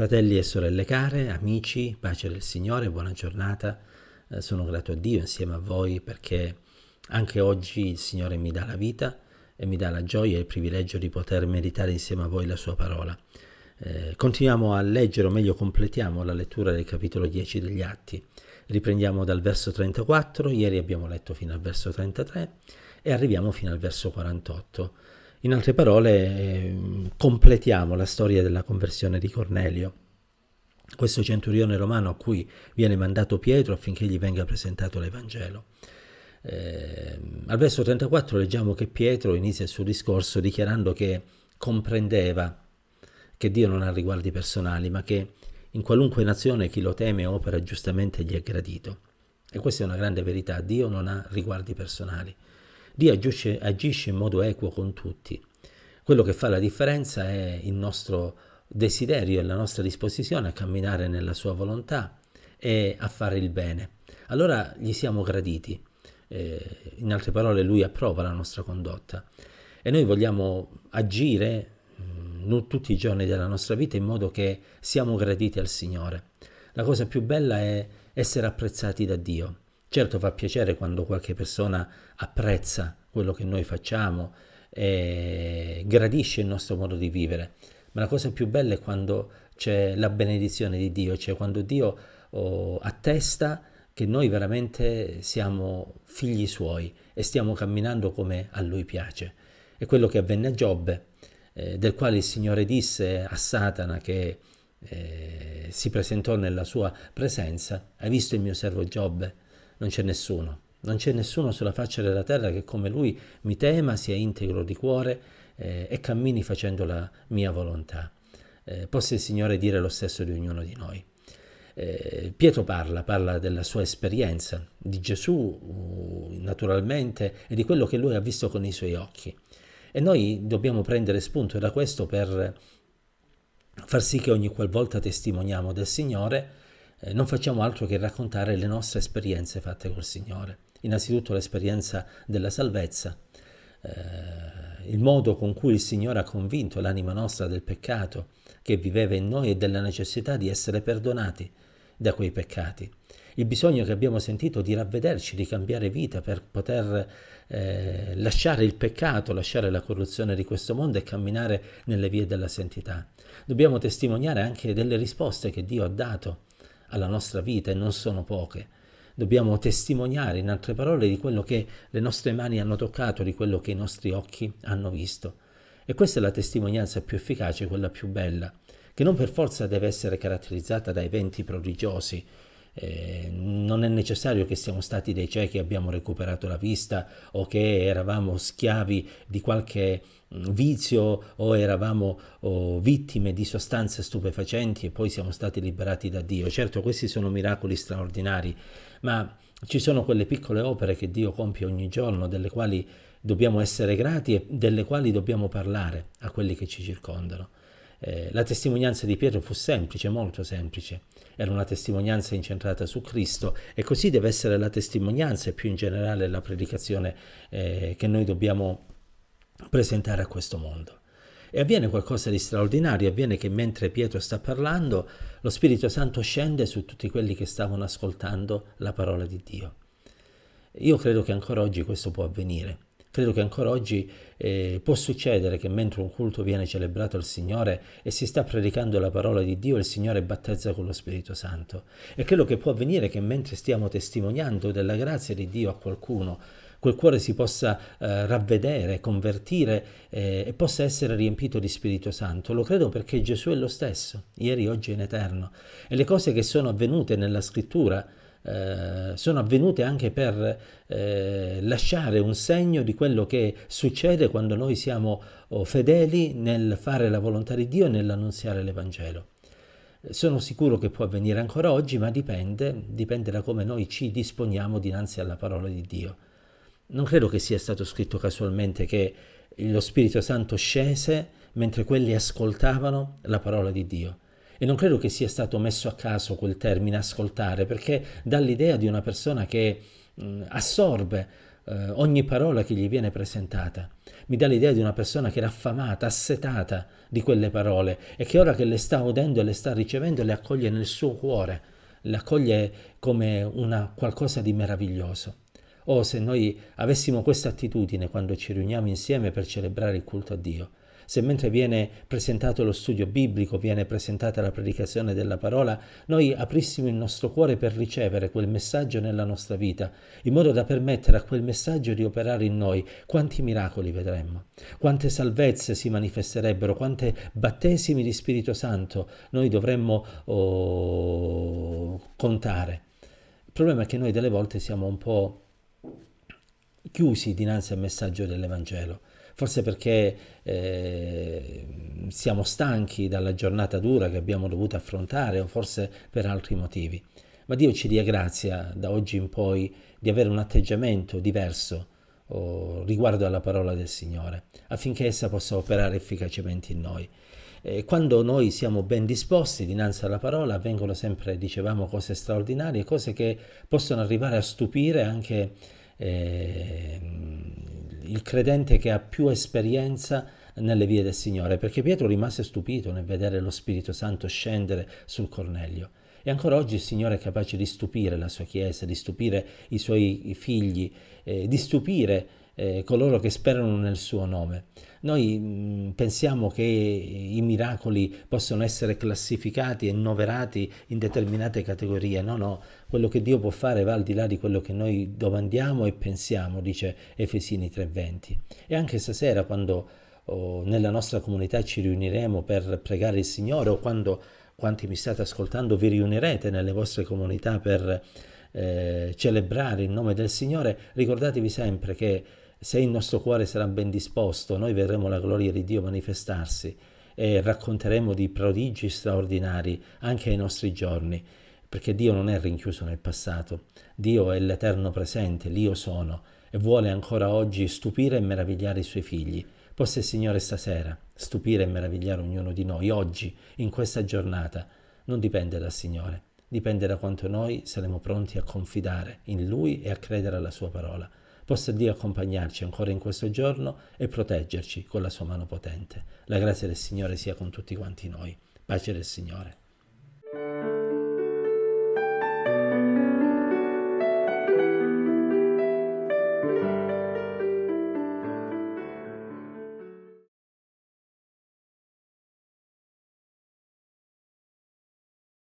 Fratelli e sorelle care, amici, pace del Signore, buona giornata. Eh, sono grato a Dio insieme a voi perché anche oggi il Signore mi dà la vita e mi dà la gioia e il privilegio di poter meditare insieme a voi la sua parola. Eh, continuiamo a leggere, o meglio completiamo la lettura del capitolo 10 degli Atti. Riprendiamo dal verso 34, ieri abbiamo letto fino al verso 33 e arriviamo fino al verso 48. In altre parole, ehm, completiamo la storia della conversione di Cornelio questo centurione romano a cui viene mandato Pietro affinché gli venga presentato l'Evangelo. Eh, al verso 34 leggiamo che Pietro inizia il suo discorso dichiarando che comprendeva che Dio non ha riguardi personali, ma che in qualunque nazione chi lo teme opera giustamente gli è gradito. E questa è una grande verità, Dio non ha riguardi personali. Dio agisce, agisce in modo equo con tutti. Quello che fa la differenza è il nostro desiderio e la nostra disposizione a camminare nella sua volontà e a fare il bene. Allora gli siamo graditi. Eh, in altre parole, lui approva la nostra condotta e noi vogliamo agire mm, tutti i giorni della nostra vita in modo che siamo graditi al Signore. La cosa più bella è essere apprezzati da Dio. Certo fa piacere quando qualche persona apprezza quello che noi facciamo, eh, gradisce il nostro modo di vivere. Ma la cosa più bella è quando c'è la benedizione di Dio, cioè quando Dio oh, attesta che noi veramente siamo figli suoi e stiamo camminando come a lui piace. È quello che avvenne a Giobbe, eh, del quale il Signore disse a Satana che eh, si presentò nella sua presenza, hai visto il mio servo Giobbe? Non c'è nessuno non c'è nessuno sulla faccia della terra che come lui mi tema, sia integro di cuore eh, e cammini facendo la mia volontà. Eh, possa il Signore dire lo stesso di ognuno di noi. Eh, Pietro parla, parla della sua esperienza, di Gesù uh, naturalmente e di quello che lui ha visto con i suoi occhi. E noi dobbiamo prendere spunto da questo per far sì che ogni qualvolta testimoniamo del Signore, eh, non facciamo altro che raccontare le nostre esperienze fatte col Signore innanzitutto l'esperienza della salvezza, eh, il modo con cui il Signore ha convinto l'anima nostra del peccato che viveva in noi e della necessità di essere perdonati da quei peccati, il bisogno che abbiamo sentito di ravvederci, di cambiare vita per poter eh, lasciare il peccato, lasciare la corruzione di questo mondo e camminare nelle vie della santità. Dobbiamo testimoniare anche delle risposte che Dio ha dato alla nostra vita e non sono poche dobbiamo testimoniare, in altre parole, di quello che le nostre mani hanno toccato, di quello che i nostri occhi hanno visto. E questa è la testimonianza più efficace, quella più bella, che non per forza deve essere caratterizzata da eventi prodigiosi, eh, non è necessario che siamo stati dei ciechi e abbiamo recuperato la vista o che eravamo schiavi di qualche mm, vizio o eravamo oh, vittime di sostanze stupefacenti e poi siamo stati liberati da Dio. Certo, questi sono miracoli straordinari, ma ci sono quelle piccole opere che Dio compie ogni giorno, delle quali dobbiamo essere grati e delle quali dobbiamo parlare a quelli che ci circondano. Eh, la testimonianza di Pietro fu semplice, molto semplice. Era una testimonianza incentrata su Cristo e così deve essere la testimonianza e più in generale la predicazione eh, che noi dobbiamo presentare a questo mondo. E avviene qualcosa di straordinario, avviene che mentre Pietro sta parlando, lo Spirito Santo scende su tutti quelli che stavano ascoltando la parola di Dio. Io credo che ancora oggi questo può avvenire. Credo che ancora oggi eh, può succedere che mentre un culto viene celebrato al Signore e si sta predicando la parola di Dio, il Signore battezza con lo Spirito Santo. E credo che può avvenire che mentre stiamo testimoniando della grazia di Dio a qualcuno, quel cuore si possa eh, ravvedere, convertire eh, e possa essere riempito di Spirito Santo. Lo credo perché Gesù è lo stesso, ieri, oggi e in eterno. E le cose che sono avvenute nella scrittura, eh, sono avvenute anche per eh, lasciare un segno di quello che succede quando noi siamo oh, fedeli nel fare la volontà di Dio e nell'annunziare l'Evangelo. Sono sicuro che può avvenire ancora oggi, ma dipende, dipende da come noi ci disponiamo dinanzi alla parola di Dio. Non credo che sia stato scritto casualmente che lo Spirito Santo scese mentre quelli ascoltavano la parola di Dio. E non credo che sia stato messo a caso quel termine ascoltare, perché dà l'idea di una persona che mh, mm, assorbe eh, ogni parola che gli viene presentata. Mi dà l'idea di una persona che era affamata, assetata di quelle parole e che ora che le sta udendo e le sta ricevendo le accoglie nel suo cuore, le accoglie come una qualcosa di meraviglioso. O oh, se noi avessimo questa attitudine quando ci riuniamo insieme per celebrare il culto a Dio, se mentre viene presentato lo studio biblico, viene presentata la predicazione della parola, noi aprissimo il nostro cuore per ricevere quel messaggio nella nostra vita, in modo da permettere a quel messaggio di operare in noi, quanti miracoli vedremmo, quante salvezze si manifesterebbero, quante battesimi di Spirito Santo noi dovremmo oh, contare. Il problema è che noi delle volte siamo un po' chiusi dinanzi al messaggio dell'Evangelo forse perché eh, siamo stanchi dalla giornata dura che abbiamo dovuto affrontare o forse per altri motivi. Ma Dio ci dia grazia da oggi in poi di avere un atteggiamento diverso oh, riguardo alla parola del Signore, affinché essa possa operare efficacemente in noi. Eh, quando noi siamo ben disposti dinanzi alla parola, avvengono sempre, dicevamo, cose straordinarie, cose che possono arrivare a stupire anche eh, il credente che ha più esperienza nelle vie del Signore, perché Pietro rimase stupito nel vedere lo Spirito Santo scendere sul Cornelio. E ancora oggi il Signore è capace di stupire la sua Chiesa, di stupire i suoi figli, eh, di stupire eh, coloro che sperano nel suo nome. Noi mh, mm, pensiamo che i miracoli possano essere classificati e annoverati in determinate categorie, no, no, quello che Dio può fare va al di là di quello che noi domandiamo e pensiamo, dice Efesini 3:20. E anche stasera quando oh, nella nostra comunità ci riuniremo per pregare il Signore o quando quanti mi state ascoltando vi riunirete nelle vostre comunità per eh, celebrare il nome del Signore, ricordatevi sempre che se il nostro cuore sarà ben disposto, noi vedremo la gloria di Dio manifestarsi e racconteremo di prodigi straordinari anche ai nostri giorni, perché Dio non è rinchiuso nel passato, Dio è l'eterno presente, l'io sono, e vuole ancora oggi stupire e meravigliare i suoi figli. Possa il Signore stasera stupire e meravigliare ognuno di noi, oggi, in questa giornata, non dipende dal Signore, dipende da quanto noi saremo pronti a confidare in Lui e a credere alla Sua parola. Possa Dio accompagnarci ancora in questo giorno e proteggerci con la sua mano potente. La grazia del Signore sia con tutti quanti noi. Pace del Signore.